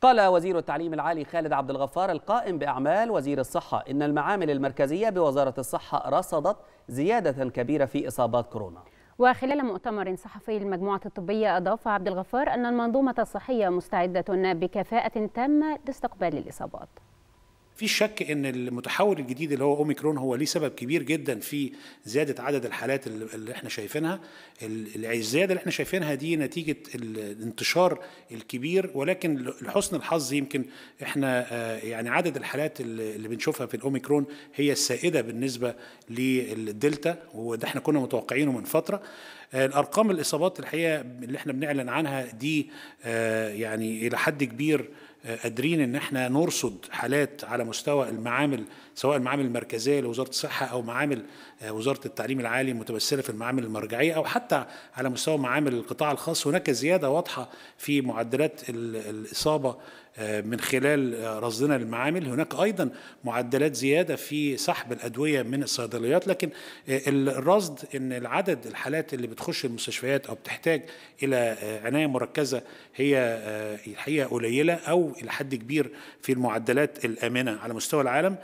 قال وزير التعليم العالي خالد عبد الغفار القائم بأعمال وزير الصحة إن المعامل المركزية بوزارة الصحة رصدت زيادة كبيرة في إصابات كورونا وخلال مؤتمر صحفي للمجموعة الطبية أضاف عبد الغفار أن المنظومة الصحية مستعدة بكفاءة تامة لاستقبال الإصابات في شك ان المتحول الجديد اللي هو اوميكرون هو ليه سبب كبير جدا في زياده عدد الحالات اللي احنا شايفينها الزياده اللي احنا شايفينها دي نتيجه الانتشار الكبير ولكن لحسن الحظ يمكن احنا آه، يعني عدد الحالات اللي بنشوفها في الاوميكرون هي السائده بالنسبه للدلتا وده احنا كنا متوقعينه من فتره آه، الارقام الاصابات الحقيقه اللي احنا بنعلن عنها دي آه، يعني الى حد كبير قادرين ان احنا نرصد حالات على مستوى المعامل سواء المعامل المركزيه لوزاره الصحه او معامل آه، وزاره التعليم العالي متمثله في المعامل المرجعيه او حتى على مستوى معامل القطاع الخاص هناك زياده واضحه في معدلات الاصابه آه، من خلال رصدنا للمعامل هناك ايضا معدلات زياده في سحب الادويه من الصيدليات لكن آه، الرصد ان العدد الحالات اللي بتخش المستشفيات او بتحتاج الى آه، عنايه مركزه هي الحقيقه قليله او الى حد كبير في المعدلات الامنه على مستوى العالم